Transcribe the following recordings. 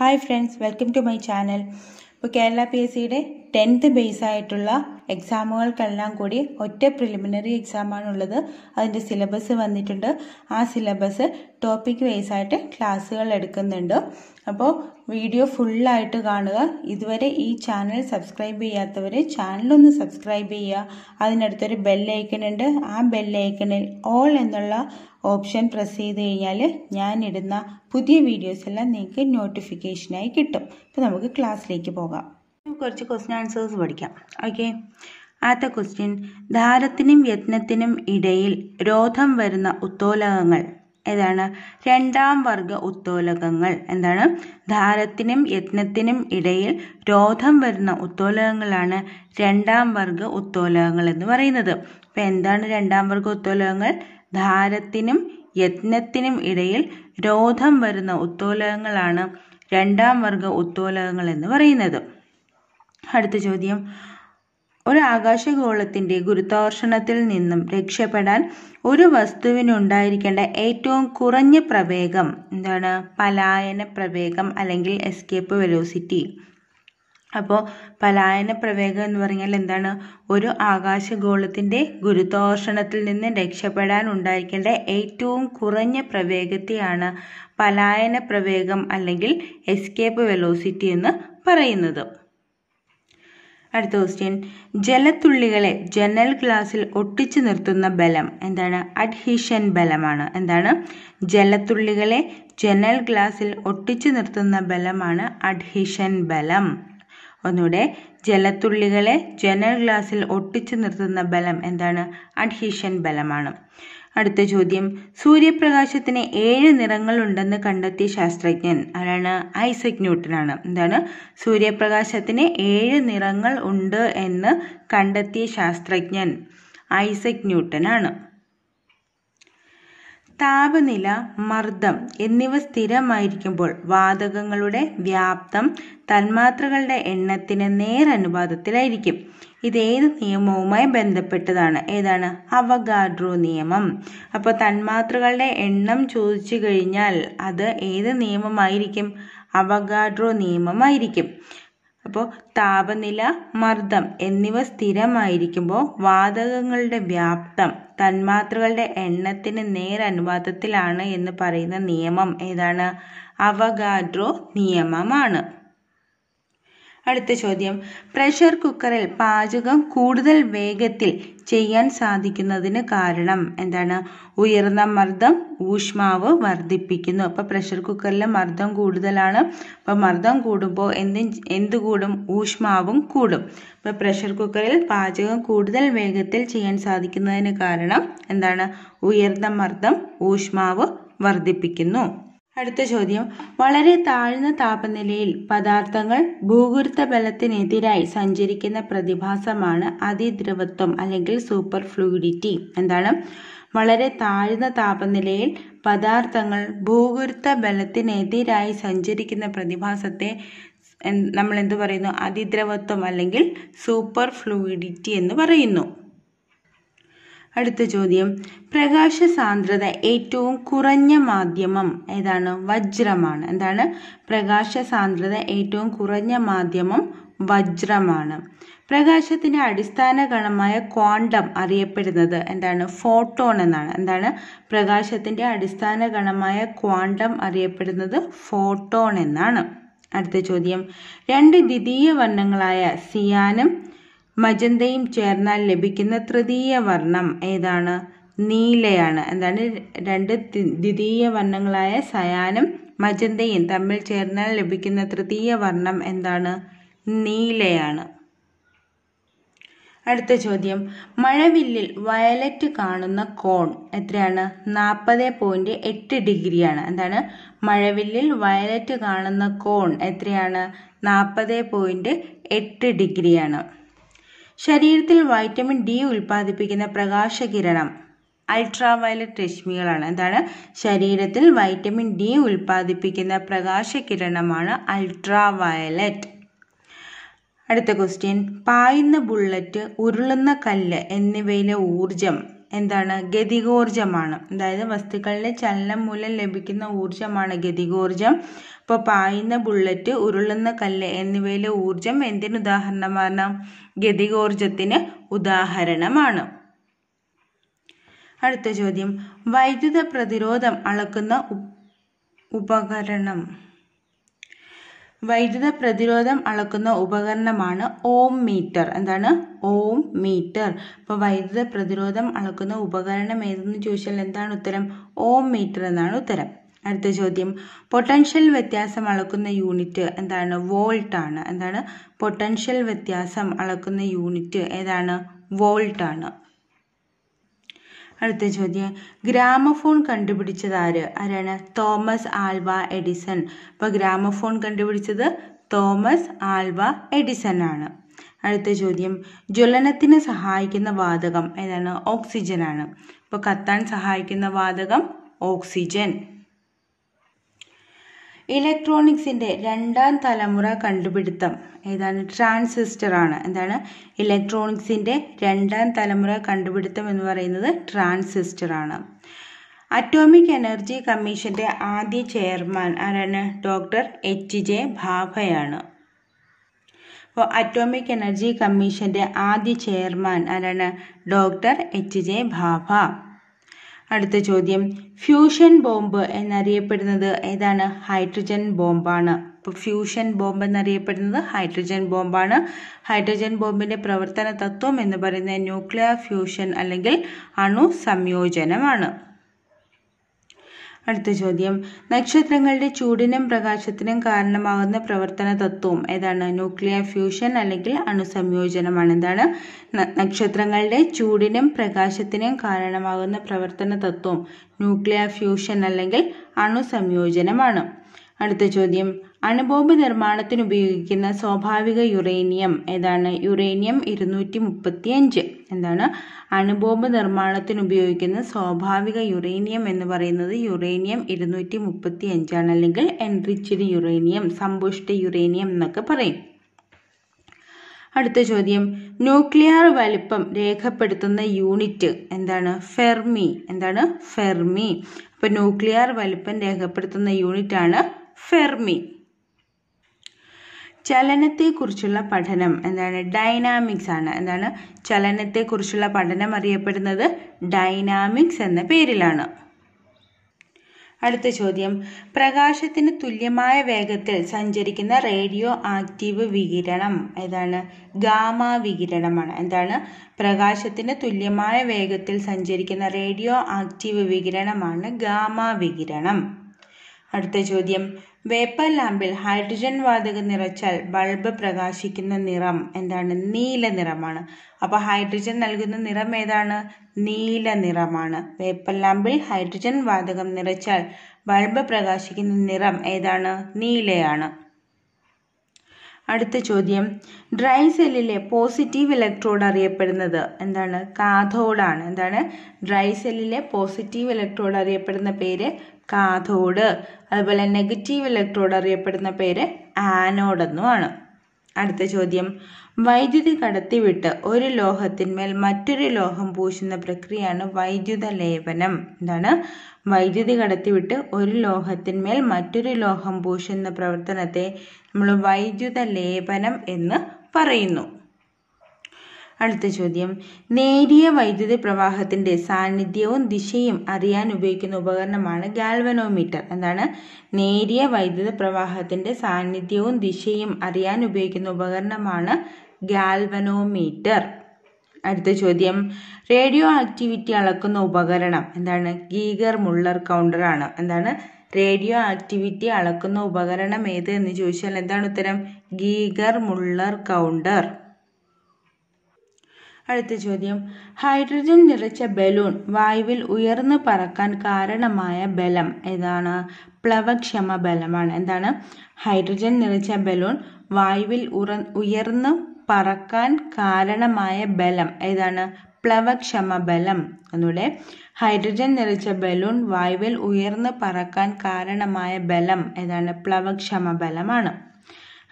hi friends welcome to my channel ഇപ്പോൾ Kerala P S സിയുടെ tenth base ആയിട്ടുള്ള എക്സാമുകൾക്കെല്ലാം കൂടി ഒറ്റ പ്രിലിമിനറി എക്സാമാണുള്ളത് അതിൻ്റെ സിലബസ് വന്നിട്ടുണ്ട് ആ സിലബസ് ടോപ്പിക് വൈസ് ആയിട്ട് ക്ലാസ്സുകൾ എടുക്കുന്നുണ്ട് അപ്പോൾ വീഡിയോ ഫുള്ളായിട്ട് കാണുക ഇതുവരെ ഈ ചാനൽ സബ്സ്ക്രൈബ് ചെയ്യാത്തവർ ചാനലൊന്ന് സബ്സ്ക്രൈബ് ചെയ്യുക അതിനടുത്തൊരു ബെല്ലൈക്കൺ ഉണ്ട് ആ ബെല്ലൈക്കണിൽ ഓൾ എന്നുള്ള ഓപ്ഷൻ പ്രസ് ചെയ്ത് കഴിഞ്ഞാൽ ഞാനിടുന്ന പുതിയ വീഡിയോസ് എല്ലാം നിങ്ങൾക്ക് നോട്ടിഫിക്കേഷനായി കിട്ടും അപ്പോൾ നമുക്ക് ക്ലാസ്സിലേക്ക് പോകാം കുറച്ച് ക്വസ്റ്റ്യൻ ആൻസേഴ്സ് പഠിക്കാം ഓക്കെ ആദ്യത്തെ ക്വസ്റ്റ്യൻ ധാരത്തിനും യത്നത്തിനും ഇടയിൽ രോധം വരുന്ന ഉത്തോലകങ്ങൾ ഏതാണ് രണ്ടാം വർഗ ഉത്തോലകങ്ങൾ എന്താണ് ധാരത്തിനും യത്നത്തിനും ഇടയിൽ രോധം വരുന്ന ഉത്തോലകങ്ങളാണ് രണ്ടാം വർഗ ഉത്തോലകങ്ങൾ എന്ന് പറയുന്നത് അപ്പൊ എന്താണ് രണ്ടാം വർഗ ഉത്തോലകങ്ങൾ ധാരത്തിനും യത്നത്തിനും ഇടയിൽ രോധം വരുന്ന ഉത്തോലകങ്ങളാണ് രണ്ടാം വർഗ ഉത്തോലകങ്ങൾ എന്ന് പറയുന്നത് അടുത്ത ചോദ്യം ഒരു ആകാശഗോളത്തിന്റെ ഗുരുത്വാകർഷണത്തിൽ നിന്നും രക്ഷപ്പെടാൻ ഒരു വസ്തുവിനുണ്ടായിരിക്കേണ്ട ഏറ്റവും കുറഞ്ഞ പ്രവേഗം എന്താണ് പലായന പ്രവേഗം അല്ലെങ്കിൽ എസ്കേപ്പ് വെലോസിറ്റി അപ്പോൾ പലായന പ്രവേഗം എന്ന് പറഞ്ഞാൽ എന്താണ് ഒരു ആകാശഗോളത്തിൻ്റെ ഗുരുത്വാകർഷണത്തിൽ നിന്ന് രക്ഷപ്പെടാൻ ഉണ്ടായിരിക്കേണ്ട ഏറ്റവും കുറഞ്ഞ പ്രവേഗത്തെയാണ് പലായന പ്രവേഗം അല്ലെങ്കിൽ എസ്കേപ്പ് വെലോസിറ്റി എന്ന് പറയുന്നത് അടുത്ത ക്വസ്റ്റ്യൻ ജലത്തുള്ളികളെ ജനൽ ഗ്ലാസ്സിൽ ഒട്ടിച്ചു നിർത്തുന്ന ബലം എന്താണ് അഡ്ഹീഷൻ ബലമാണ് എന്താണ് ജലത്തുള്ളികളെ ജനൽ ഗ്ലാസ്സിൽ ഒട്ടിച്ചു നിർത്തുന്ന ബലമാണ് അഡ്ഹീഷൻ ബലം ഒന്നുകൂടെ ജലത്തുള്ളികളെ ജനൽ ഗ്ലാസ്സിൽ ഒട്ടിച്ചു നിർത്തുന്ന ബലം എന്താണ് അഡ്ഹീഷൻ ബലമാണ് അടുത്ത ചോദ്യം സൂര്യപ്രകാശത്തിന് ഏഴ് നിറങ്ങൾ ഉണ്ടെന്ന് കണ്ടെത്തിയ ശാസ്ത്രജ്ഞൻ ആരാണ് ഐസക് ന്യൂട്ടനാണ് എന്താണ് സൂര്യപ്രകാശത്തിന് ഏഴ് നിറങ്ങൾ ഉണ്ട് എന്ന് കണ്ടെത്തിയ ശാസ്ത്രജ്ഞൻ ഐസക് ന്യൂട്ടനാണ് താപനില മർദ്ദം എന്നിവ സ്ഥിരമായിരിക്കുമ്പോൾ വാതകങ്ങളുടെ വ്യാപ്തം തന്മാത്രകളുടെ എണ്ണത്തിന് നേരനുപാതത്തിലായിരിക്കും ഇത് ഏത് നിയമവുമായി ബന്ധപ്പെട്ടതാണ് ഏതാണ് അവഗാഡ്രോ നിയമം അപ്പോൾ തന്മാത്രകളുടെ എണ്ണം ചോദിച്ചു കഴിഞ്ഞാൽ അത് ഏത് നിയമമായിരിക്കും അവഗാഡ്രോ നിയമമായിരിക്കും അപ്പോൾ താപനില മർദ്ദം എന്നിവ സ്ഥിരമായിരിക്കുമ്പോൾ വാതകങ്ങളുടെ വ്യാപ്തം തന്മാത്രകളുടെ എണ്ണത്തിന് നേരനുപാതത്തിലാണ് എന്ന് പറയുന്ന നിയമം ഏതാണ് അവഗാഡ്രോ നിയമമാണ് അടുത്ത ചോദ്യം പ്രഷർ കുക്കറിൽ പാചകം കൂടുതൽ വേഗത്തിൽ ചെയ്യാൻ സാധിക്കുന്നതിന് കാരണം എന്താണ് ഉയർന്ന മർദ്ദം ഊഷ്മാവ് വർദ്ധിപ്പിക്കുന്നു അപ്പോൾ പ്രഷർ കുക്കറിൽ മർദ്ദം കൂടുതലാണ് അപ്പോൾ മർദ്ദം കൂടുമ്പോൾ എന്ത് എന്ത് കൂടും ഊഷ്മാവും കൂടും അപ്പൊ പ്രഷർ കുക്കറിൽ പാചകം കൂടുതൽ വേഗത്തിൽ ചെയ്യാൻ സാധിക്കുന്നതിന് കാരണം എന്താണ് ഉയർന്ന മർദ്ദം ഊഷ്മാവ് വർദ്ധിപ്പിക്കുന്നു അടുത്ത ചോദ്യം വളരെ താഴ്ന്ന താപനിലയിൽ പദാർത്ഥങ്ങൾ ഭൂഗുരുത്ത ബലത്തിനെതിരായി സഞ്ചരിക്കുന്ന പ്രതിഭാസമാണ് അതിദ്രവത്വം അല്ലെങ്കിൽ സൂപ്പർ ഫ്ലൂയിഡിറ്റി എന്താണ് വളരെ താഴ്ന്ന താപനിലയിൽ പദാർത്ഥങ്ങൾ ഭൂഗുരുത്ത ബലത്തിനെതിരായി സഞ്ചരിക്കുന്ന പ്രതിഭാസത്തെ നമ്മൾ എന്ത് പറയുന്നു അതിദ്രവത്വം അല്ലെങ്കിൽ സൂപ്പർ ഫ്ലൂയിഡിറ്റി എന്ന് പറയുന്നു അടുത്ത ചോദ്യം പ്രകാശ സാന്ദ്രത ഏറ്റവും കുറഞ്ഞ മാധ്യമം ഏതാണ് വജ്രമാണ് എന്താണ് പ്രകാശ സാന്ദ്രത ഏറ്റവും കുറഞ്ഞ മാധ്യമം വജ്രമാണ് പ്രകാശത്തിന്റെ അടിസ്ഥാന ഗണമായ ക്വാണ്ടം അറിയപ്പെടുന്നത് എന്താണ് ഫോട്ടോൺ എന്നാണ് എന്താണ് പ്രകാശത്തിന്റെ അടിസ്ഥാന ഗണമായ ക്വാണ്ടം അറിയപ്പെടുന്നത് ഫോട്ടോൺ എന്നാണ് അടുത്ത ചോദ്യം രണ്ട് ദ്വിതീയ വർണ്ണങ്ങളായ സിയാനും മജന്തയും ചേർന്നാൽ ലഭിക്കുന്ന തൃതീയ വർണ്ണം ഏതാണ് നീലയാണ് എന്താണ് രണ്ട് ദ്വിതീയ വർണ്ണങ്ങളായ സയാനും മജന്തയും തമ്മിൽ ചേർന്നാൽ ലഭിക്കുന്ന തൃതീയ വർണ്ണം എന്താണ് നീലയാണ് അടുത്ത ചോദ്യം മഴവില്ലിൽ വയലറ്റ് കാണുന്ന കോൺ എത്രയാണ് നാൽപ്പത് പോയിന്റ് എട്ട് ഡിഗ്രിയാണ് എന്താണ് മഴവില്ലിൽ വയലറ്റ് കാണുന്ന കോൺ എത്രയാണ് നാൽപ്പത് പോയിന്റ് എട്ട് ഡിഗ്രിയാണ് ശരീരത്തിൽ വൈറ്റമിൻ ഡി ഉൽപ്പാദിപ്പിക്കുന്ന പ്രകാശകിരണം അൾട്രാവയലറ്റ് രശ്മികളാണ് എന്താണ് ശരീരത്തിൽ വൈറ്റമിൻ ഡി ഉൽപ്പാദിപ്പിക്കുന്ന പ്രകാശകിരണമാണ് അൾട്രാവയലറ്റ് അടുത്ത ക്വസ്റ്റ്യൻ പായുന്ന ബുള്ളറ്റ് ഉരുളുന്ന കല്ല് എന്നിവയിലെ ഊർജം എന്താണ് ഗതികോർജ്ജമാണ് അതായത് വസ്തുക്കളുടെ ചലനം മൂലം ലഭിക്കുന്ന ഊർജ്ജമാണ് ഗതികോർജ്ജം ഇപ്പോൾ പായുന്ന ബുള്ളറ്റ് ഉരുളുന്ന കല്ല് എന്നിവയിലെ ഊർജം എന്തിന് ഉദാഹരണമാണ് ഗതികോർജ്ജത്തിന് ഉദാഹരണമാണ് അടുത്ത ചോദ്യം വൈദ്യുത പ്രതിരോധം അളക്കുന്ന ഉപകരണം വൈദ്യുത പ്രതിരോധം അളക്കുന്ന ഉപകരണമാണ് ഓം മീറ്റർ എന്താണ് ഓം മീറ്റർ അപ്പോൾ വൈദ്യുത പ്രതിരോധം അളക്കുന്ന ഉപകരണം ഏതെന്ന് ചോദിച്ചാൽ എന്താണ് ഉത്തരം ഓം മീറ്റർ എന്നാണ് ഉത്തരം അടുത്ത ചോദ്യം പൊട്ടൻഷ്യൽ വ്യത്യാസം അളക്കുന്ന യൂണിറ്റ് എന്താണ് വോൾട്ട് ആണ് എന്താണ് പൊട്ടൻഷ്യൽ വ്യത്യാസം അളക്കുന്ന യൂണിറ്റ് ഏതാണ് വോൾട്ട് ആണ് അടുത്ത ചോദ്യം ഗ്രാമഫോൺ കണ്ടുപിടിച്ചത് ആര് ആരാണ് തോമസ് ആൽവ എഡിസൺ അപ്പോൾ ഗ്രാമഫോൺ കണ്ടുപിടിച്ചത് തോമസ് ആൽവ എഡിസൺ ആണ് അടുത്ത ചോദ്യം ജ്വലനത്തിന് സഹായിക്കുന്ന വാതകം ഏതാണ് ഓക്സിജൻ ആണ് അപ്പോൾ കത്താൻ സഹായിക്കുന്ന വാതകം ഓക്സിജൻ ഇലക്ട്രോണിക്സിൻ്റെ രണ്ടാം തലമുറ കണ്ടുപിടുത്തം ഏതാണ് ട്രാൻസിസ്റ്റർ ആണ് എന്താണ് ഇലക്ട്രോണിക്സിൻ്റെ രണ്ടാം തലമുറ കണ്ടുപിടുത്തം എന്ന് പറയുന്നത് ട്രാൻസിസ്റ്റർ ആണ് അറ്റോമിക് എനർജി കമ്മീഷൻ്റെ ആദ്യ ചെയർമാൻ ആരാണ് ഡോക്ടർ എച്ച് ജെ ഭാഭയാണ് അപ്പോൾ അറ്റോമിക് എനർജി കമ്മീഷൻ്റെ ആദ്യ ചെയർമാൻ ആരാണ് ഡോക്ടർ എച്ച് ജെ ഭാഭ അടുത്ത ചോദ്യം ഫ്യൂഷൻ ബോംബ് എന്നറിയപ്പെടുന്നത് ഏതാണ് ഹൈഡ്രജൻ ബോംബാണ് ഫ്യൂഷൻ ബോംബ് എന്നറിയപ്പെടുന്നത് ഹൈഡ്രജൻ ബോംബാണ് ഹൈഡ്രജൻ ബോംബിന്റെ പ്രവർത്തന തത്വം എന്ന് പറയുന്നത് ന്യൂക്ലിയർ ഫ്യൂഷൻ അല്ലെങ്കിൽ അണു സംയോജനമാണ് അടുത്ത ചോദ്യം നക്ഷത്രങ്ങളുടെ ചൂടിനും പ്രകാശത്തിനും കാരണമാകുന്ന പ്രവർത്തന തത്വം ഏതാണ് ന്യൂക്ലിയർ ഫ്യൂഷൻ അല്ലെങ്കിൽ അണുസംയോജനമാണ് എന്താണ് നക്ഷത്രങ്ങളുടെ ചൂടിനും പ്രകാശത്തിനും കാരണമാകുന്ന പ്രവർത്തന തത്വം ന്യൂക്ലിയർ ഫ്യൂഷൻ അല്ലെങ്കിൽ അണുസംയോജനമാണ് അടുത്ത ചോദ്യം അണുബോംബ് നിർമ്മാണത്തിന് ഉപയോഗിക്കുന്ന സ്വാഭാവിക യുറേനിയം ഏതാണ് യുറേനിയം ഇരുന്നൂറ്റി മുപ്പത്തി അഞ്ച് എന്താണ് അണുബോംബ് നിർമ്മാണത്തിന് ഉപയോഗിക്കുന്ന സ്വാഭാവിക യുറേനിയം എന്ന് പറയുന്നത് യുറേനിയം ഇരുന്നൂറ്റി മുപ്പത്തി അഞ്ചാണ് അല്ലെങ്കിൽ എൻറിച്ച്ഡ് യുറേനിയം സമ്പുഷ്ട യുറേനിയം എന്നൊക്കെ പറയും അടുത്ത ചോദ്യം ന്യൂക്ലിയർ വലിപ്പം രേഖപ്പെടുത്തുന്ന യൂണിറ്റ് എന്താണ് ഫെർമി എന്താണ് ഫെർമി അപ്പോൾ ന്യൂക്ലിയർ വലിപ്പം രേഖപ്പെടുത്തുന്ന യൂണിറ്റ് ആണ് ഫെർമി ചലനത്തെക്കുറിച്ചുള്ള പഠനം എന്താണ് ഡൈനാമിക്സ് ആണ് എന്താണ് ചലനത്തെക്കുറിച്ചുള്ള പഠനം അറിയപ്പെടുന്നത് ഡൈനാമിക്സ് എന്ന പേരിലാണ് അടുത്ത ചോദ്യം പ്രകാശത്തിന് തുല്യമായ വേഗത്തിൽ സഞ്ചരിക്കുന്ന റേഡിയോ ആക്റ്റീവ് വികിരണം ഏതാണ് ഗാമ വികിരണമാണ് എന്താണ് പ്രകാശത്തിന് തുല്യമായ വേഗത്തിൽ സഞ്ചരിക്കുന്ന റേഡിയോ ആക്റ്റീവ് വികിരണമാണ് ഗാമ വികിരണം അടുത്ത ചോദ്യം വേപ്പർ ലാമ്പിൽ ഹൈഡ്രജൻ വാതകം നിറച്ചാൽ ബൾബ് പ്രകാശിക്കുന്ന നിറം എന്താണ് നീല നിറമാണ് അപ്പോൾ ഹൈഡ്രജൻ നൽകുന്ന നിറം ഏതാണ് നീല നിറമാണ് വേപ്പർ ലാമ്പിൽ ഹൈഡ്രജൻ വാതകം നിറച്ചാൽ ബൾബ് പ്രകാശിക്കുന്ന നിറം ഏതാണ് നീലയാണ് അടുത്ത ചോദ്യം ഡ്രൈ സെല്ലിലെ പോസിറ്റീവ് ഇലക്ട്രോഡ് അറിയപ്പെടുന്നത് എന്താണ് കാഥോഡാണ് എന്താണ് ഡ്രൈ സെല്ലിലെ പോസിറ്റീവ് ഇലക്ട്രോഡ് അറിയപ്പെടുന്ന പേര് കാഥോഡ് അതുപോലെ നെഗറ്റീവ് ഇലക്ട്രോഡ് അറിയപ്പെടുന്ന പേര് ആനോഡ് എന്നുമാണ് അടുത്ത ചോദ്യം വൈദ്യുതി കടത്തിവിട്ട് ഒരു ലോഹത്തിന്മേൽ മറ്റൊരു ലോഹം പൂശുന്ന പ്രക്രിയയാണ് വൈദ്യുത ലേപനം എന്താണ് വൈദ്യുതി കടത്തിവിട്ട് ഒരു ലോഹത്തിന്മേൽ മറ്റൊരു ലോഹം പൂശുന്ന പ്രവർത്തനത്തെ നമ്മൾ വൈദ്യുത ലേപനം എന്ന് പറയുന്നു അടുത്ത ചോദ്യം നേരിയ വൈദ്യുതി പ്രവാഹത്തിന്റെ സാന്നിധ്യവും ദിശയും അറിയാൻ ഉപയോഗിക്കുന്ന ഉപകരണമാണ് ഗാൽവനോമീറ്റർ എന്താണ് നേരിയ വൈദ്യുത പ്രവാഹത്തിന്റെ സാന്നിധ്യവും ദിശയും അറിയാൻ ഉപയോഗിക്കുന്ന ഉപകരണമാണ് ഗാൽവനോമീറ്റർ അടുത്ത ചോദ്യം റേഡിയോ ആക്ടിവിറ്റി അളക്കുന്ന ഉപകരണം എന്താണ് ഗീഗർ മുള്ളർ കൗണ്ടർ ആണ് എന്താണ് റേഡിയോ ആക്ടിവിറ്റി അളക്കുന്ന ഉപകരണം ഏത് എന്ന് ചോദിച്ചാൽ എന്താണ് ഉത്തരം ഗീഗർ മുള്ളർ കൗണ്ടർ അടുത്ത ചോദ്യം ഹൈഡ്രജൻ നിറച്ച ബലൂൺ വായുവിൽ ഉയർന്നു പറക്കാൻ കാരണമായ ബലം ഏതാണ് പ്ലവക്ഷമ ബലമാണ് എന്താണ് ഹൈഡ്രജൻ നിറച്ച ബലൂൺ വായുവിൽ ഉറ ഉയർന്നു പറക്കാൻ കാരണമായ ബലം ഏതാണ് പ്ലവക്ഷമ ബലം എന്നൂടെ ഹൈഡ്രജൻ നിറച്ച ബലൂൺ വായുവിൽ ഉയർന്നു പറക്കാൻ കാരണമായ ബലം ഏതാണ് പ്ലവക്ഷമ ബലമാണ്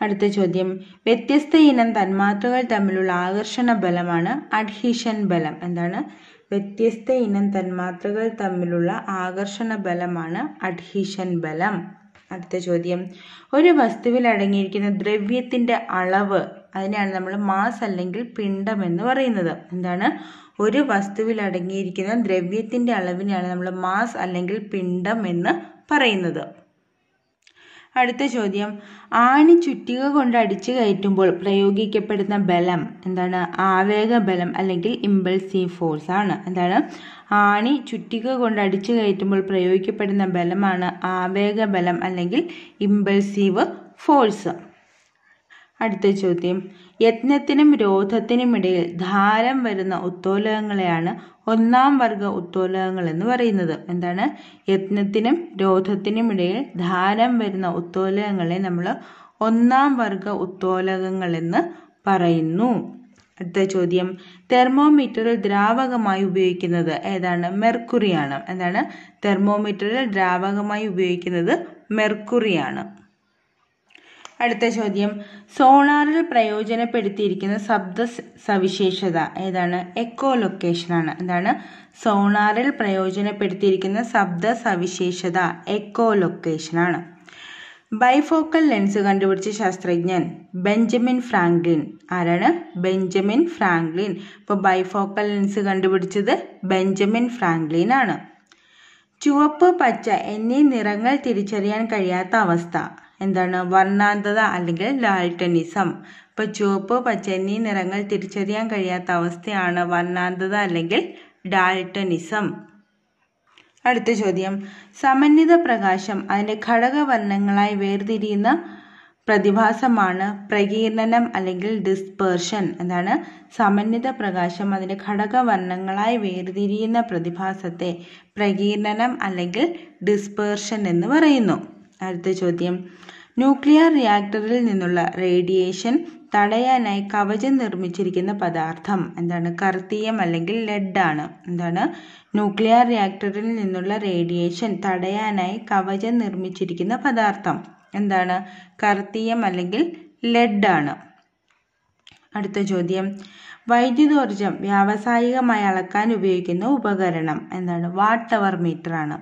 അടുത്ത ചോദ്യം വ്യത്യസ്ത ഇനം തന്മാത്രകൾ തമ്മിലുള്ള ആകർഷണ ബലമാണ് അഡ്ഹീഷൻ ബലം എന്താണ് വ്യത്യസ്ത ഇനം തന്മാത്രകൾ തമ്മിലുള്ള ആകർഷണ ബലമാണ് അഡ്ഹീഷൻ ബലം അടുത്ത ചോദ്യം ഒരു വസ്തുവിൽ അടങ്ങിയിരിക്കുന്ന ദ്രവ്യത്തിന്റെ അളവ് അതിനെയാണ് നമ്മൾ മാസ് അല്ലെങ്കിൽ പിണ്ഡം എന്ന് പറയുന്നത് എന്താണ് ഒരു വസ്തുവിൽ അടങ്ങിയിരിക്കുന്ന ദ്രവ്യത്തിന്റെ അളവിനെയാണ് നമ്മൾ മാസ് അല്ലെങ്കിൽ പിണ്ഡം എന്ന് പറയുന്നത് അടുത്ത ചോദ്യം ആണി ചുറ്റിക കൊണ്ട് അടിച്ചു കയറ്റുമ്പോൾ പ്രയോഗിക്കപ്പെടുന്ന ബലം എന്താണ് ആവേഗ ബലം അല്ലെങ്കിൽ ഇമ്പൾസീവ് ഫോഴ്സ് ആണ് എന്താണ് ആണി ചുറ്റിക കൊണ്ട് അടിച്ചു കയറ്റുമ്പോൾ പ്രയോഗിക്കപ്പെടുന്ന ബലമാണ് ആവേഗ ബലം അല്ലെങ്കിൽ ഇമ്പൾസീവ് ഫോഴ്സ് അടുത്ത ചോദ്യം യത്നത്തിനും രോധത്തിനുമിടയിൽ ധാരം വരുന്ന ഉത്തോലകങ്ങളെയാണ് ഒന്നാം വർഗ ഉത്തോലകങ്ങൾ എന്ന് പറയുന്നത് എന്താണ് യത്നത്തിനും രോധത്തിനും ഇടയിൽ ധാരം വരുന്ന ഉത്തോലകങ്ങളെ നമ്മൾ ഒന്നാം വർഗ ഉത്തോലകങ്ങൾ എന്ന് പറയുന്നു അടുത്ത ചോദ്യം തെർമോമീറ്ററിൽ ദ്രാവകമായി ഉപയോഗിക്കുന്നത് ഏതാണ് മെർക്കുറിയാണ് എന്താണ് തെർമോമീറ്ററിൽ ദ്രാവകമായി ഉപയോഗിക്കുന്നത് മെർക്കുറിയാണ് അടുത്ത ചോദ്യം സോണാറിൽ പ്രയോജനപ്പെടുത്തിയിരിക്കുന്ന ശബ്ദ സവിശേഷത ഏതാണ് എക്കോ ലൊക്കേഷനാണ് എന്താണ് സോണാറിൽ പ്രയോജനപ്പെടുത്തിയിരിക്കുന്ന ശബ്ദ സവിശേഷത എക്കോ ലൊക്കേഷനാണ് ബൈഫോക്കൽ ലെൻസ് കണ്ടുപിടിച്ച ശാസ്ത്രജ്ഞൻ ബെഞ്ചമിൻ ഫ്രാങ്ക്ലിൻ ആരാണ് ബെഞ്ചമിൻ ഫ്രാങ്ക്ലിൻ ഇപ്പോൾ ബൈഫോക്കൽ ലെൻസ് കണ്ടുപിടിച്ചത് ബെഞ്ചമിൻ ഫ്രാങ്ക്ലിൻ ആണ് ചുവപ്പ് പച്ച എന്നീ നിറങ്ങൾ തിരിച്ചറിയാൻ കഴിയാത്ത അവസ്ഥ എന്താണ് വർണ്ണാന്ധത അല്ലെങ്കിൽ ലാൽട്ടനിസം ഇപ്പൊ ചുവപ്പ് പച്ച എന്നീ നിറങ്ങൾ തിരിച്ചറിയാൻ കഴിയാത്ത അവസ്ഥയാണ് വർണ്ണാന്ധത അല്ലെങ്കിൽ ഡാൽട്ടനിസം അടുത്ത ചോദ്യം സമന്വിത പ്രകാശം ഘടക ഘടകവർണ്ണങ്ങളായി വേർതിരിയുന്ന പ്രതിഭാസമാണ് പ്രകീർണനം അല്ലെങ്കിൽ ഡിസ്പേർഷൻ എന്താണ് സമന്വിത പ്രകാശം അതിൻ്റെ ഘടകവർണ്ണങ്ങളായി വേർതിരിയുന്ന പ്രതിഭാസത്തെ പ്രകീർണനം അല്ലെങ്കിൽ ഡിസ്പേർഷൻ എന്ന് പറയുന്നു അടുത്ത ചോദ്യം ന്യൂക്ലിയർ റിയാക്ടറിൽ നിന്നുള്ള റേഡിയേഷൻ തടയാനായി കവചം നിർമ്മിച്ചിരിക്കുന്ന പദാർത്ഥം എന്താണ് കർത്തീയം അല്ലെങ്കിൽ ലെഡ് ആണ് എന്താണ് ന്യൂക്ലിയർ റിയാക്ടറിൽ നിന്നുള്ള റേഡിയേഷൻ തടയാനായി കവചം നിർമ്മിച്ചിരിക്കുന്ന പദാർത്ഥം എന്താണ് കർത്തീയം അല്ലെങ്കിൽ ലെഡ് ആണ് അടുത്ത ചോദ്യം വൈദ്യുതോർജം വ്യാവസായികമായി അളക്കാൻ ഉപയോഗിക്കുന്ന ഉപകരണം എന്താണ് വാട്ട് അവർ മീറ്റർ ആണ്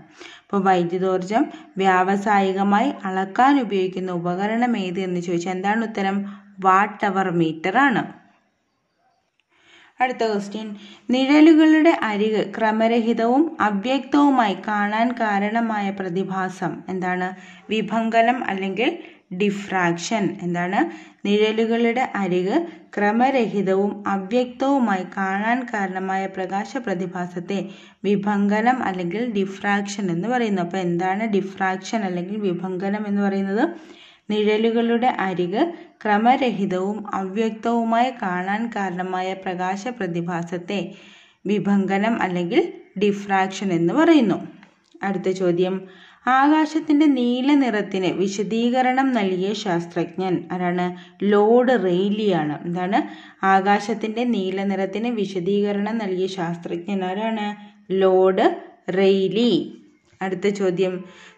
അപ്പോൾ വൈദ്യുതോർജം വ്യാവസായികമായി അളക്കാൻ ഉപയോഗിക്കുന്ന ഉപകരണം ഏത് എന്ന് ചോദിച്ചാൽ എന്താണ് ഉത്തരം വാട്ട് അവർ മീറ്റർ ആണ് അടുത്ത ക്വസ്റ്റ്യൻ നിഴലുകളുടെ അരിക് ക്രമരഹിതവും അവ്യക്തവുമായി കാണാൻ കാരണമായ പ്രതിഭാസം എന്താണ് വിഭങ്കലം അല്ലെങ്കിൽ ഡിഫ്രാക്ഷൻ എന്താണ് നിഴലുകളുടെ അരിക് ക്രമരഹിതവും അവ്യക്തവുമായി കാണാൻ കാരണമായ പ്രകാശ പ്രതിഭാസത്തെ വിഭങ്കനം അല്ലെങ്കിൽ ഡിഫ്രാക്ഷൻ എന്ന് പറയുന്നു അപ്പോൾ എന്താണ് ഡിഫ്രാക്ഷൻ അല്ലെങ്കിൽ വിഭങ്കനം എന്ന് പറയുന്നത് നിഴലുകളുടെ അരിക് ക്രമരഹിതവും അവ്യക്തവുമായി കാണാൻ കാരണമായ പ്രകാശ പ്രതിഭാസത്തെ വിഭങ്കനം അല്ലെങ്കിൽ ഡിഫ്രാക്ഷൻ എന്ന് പറയുന്നു അടുത്ത ചോദ്യം ആകാശത്തിന്റെ നീല നിറത്തിന് വിശദീകരണം നൽകിയ ശാസ്ത്രജ്ഞൻ ആരാണ് ലോർഡ് റെയ്ലിയാണ് എന്താണ് ആകാശത്തിന്റെ നീല നിറത്തിന് വിശദീകരണം നൽകിയ ശാസ്ത്രജ്ഞൻ ആരാണ് ലോർഡ് റെയ്ലി അടുത്ത ചോദ്യം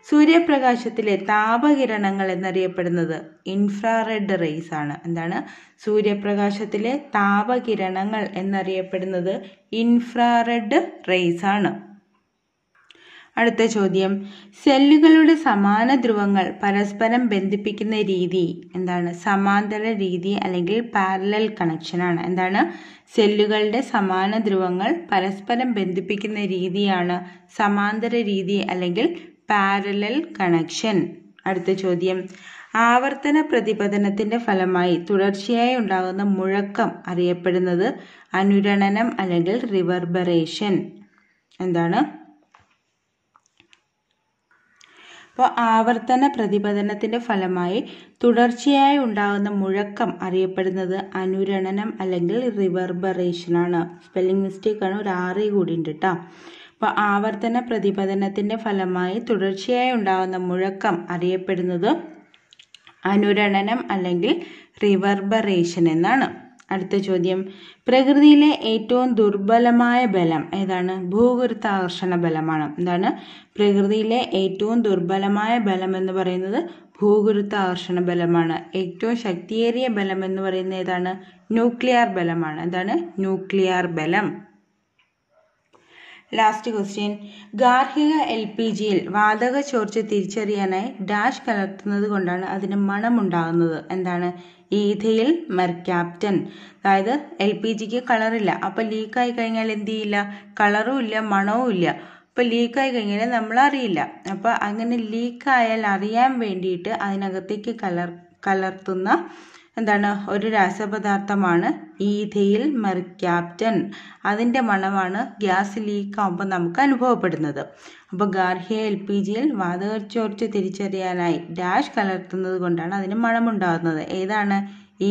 സൂര്യപ്രകാശത്തിലെ താപകിരണങ്ങൾ എന്നറിയപ്പെടുന്നത് ഇൻഫ്രാറെഡ് റേസ് ആണ് എന്താണ് സൂര്യപ്രകാശത്തിലെ താപകിരണങ്ങൾ എന്നറിയപ്പെടുന്നത് ഇൻഫ്രാറെഡ് റേസ് ആണ് അടുത്ത ചോദ്യം സെല്ലുകളുടെ സമാന ധ്രുവങ്ങൾ പരസ്പരം ബന്ധിപ്പിക്കുന്ന രീതി എന്താണ് സമാന്തര രീതി അല്ലെങ്കിൽ പാരലൽ കണക്ഷനാണ് എന്താണ് സെല്ലുകളുടെ സമാന ധ്രുവങ്ങൾ പരസ്പരം ബന്ധിപ്പിക്കുന്ന രീതിയാണ് സമാന്തര രീതി അല്ലെങ്കിൽ പാരലൽ കണക്ഷൻ അടുത്ത ചോദ്യം ആവർത്തന പ്രതിപതനത്തിന്റെ ഫലമായി തുടർച്ചയായി ഉണ്ടാകുന്ന മുഴക്കം അറിയപ്പെടുന്നത് അനുരണനം അല്ലെങ്കിൽ റിവർബറേഷൻ എന്താണ് അപ്പോൾ ആവർത്തന പ്രതിപതനത്തിൻ്റെ ഫലമായി തുടർച്ചയായി ഉണ്ടാകുന്ന മുഴക്കം അറിയപ്പെടുന്നത് അനുരണനം അല്ലെങ്കിൽ റിവർബറേഷനാണ് സ്പെല്ലിംഗ് മിസ്റ്റേക്കാണ് ഒരു ആറ് കൂടി ഉണ്ട് കേട്ടോ അപ്പോൾ ആവർത്തന പ്രതിപതനത്തിൻ്റെ ഫലമായി തുടർച്ചയായി ഉണ്ടാകുന്ന മുഴക്കം അറിയപ്പെടുന്നത് അനുരണനം അല്ലെങ്കിൽ റിവർബറേഷൻ എന്നാണ് അടുത്ത ചോദ്യം പ്രകൃതിയിലെ ഏറ്റവും ദുർബലമായ ബലം ഏതാണ് ഭൂഗുരുത്താകർഷണ ബലമാണ് എന്താണ് പ്രകൃതിയിലെ ഏറ്റവും ദുർബലമായ ബലം എന്ന് പറയുന്നത് ഭൂഗുരുത്താകർഷണ ബലമാണ് ഏറ്റവും ശക്തിയേറിയ ബലം എന്ന് പറയുന്നത് ഏതാണ് ന്യൂക്ലിയർ ബലമാണ് എന്താണ് ന്യൂക്ലിയർ ബലം ലാസ്റ്റ് ക്വസ്റ്റ്യൻ ഗാർഹിക എൽ പി ജിയിൽ വാതക ചോർച്ച തിരിച്ചറിയാനായി ഡാഷ് കലർത്തുന്നത് കൊണ്ടാണ് അതിന് മണമുണ്ടാകുന്നത് എന്താണ് ഈഥയിൽ മെർക്യാപ്റ്റൻ അതായത് എൽ പി ജിക്ക് കളറില്ല അപ്പം ലീക്കായി കഴിഞ്ഞാൽ എന്തു ചെയ്യില്ല കളറും ഇല്ല മണവും ഇല്ല ഇപ്പോൾ ലീക്കായി കഴിഞ്ഞാൽ നമ്മൾ അറിയില്ല അപ്പോൾ അങ്ങനെ ലീക്കായാൽ അറിയാൻ വേണ്ടിയിട്ട് അതിനകത്തേക്ക് കലർ കലർത്തുന്ന എന്താണ് ഒരു രാസപദാർത്ഥമാണ് ഈഥയിൽ മെർക്യാപ്റ്റൻ അതിൻ്റെ മണമാണ് ഗ്യാസ് ലീക്ക് ആകുമ്പോൾ നമുക്ക് അനുഭവപ്പെടുന്നത് അപ്പോൾ ഗാർഹിയ എൽ പി ജിയിൽ ചോർച്ച തിരിച്ചറിയാനായി ഡാഷ് കലർത്തുന്നത് കൊണ്ടാണ് അതിന് മണമുണ്ടാകുന്നത് ഏതാണ്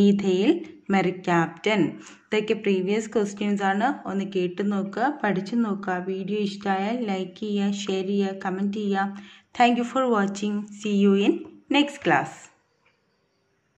ഈഥയിൽ മെറിക്യാപ്റ്റൻ ഇതൊക്കെ പ്രീവിയസ് ക്വസ്റ്റ്യൻസ് ആണ് ഒന്ന് കേട്ട് നോക്കുക പഠിച്ചു നോക്കുക വീഡിയോ ഇഷ്ടമായാൽ ലൈക്ക് ചെയ്യുക ഷെയർ ചെയ്യുക കമൻറ്റ് ചെയ്യുക thank you for watching see you in next class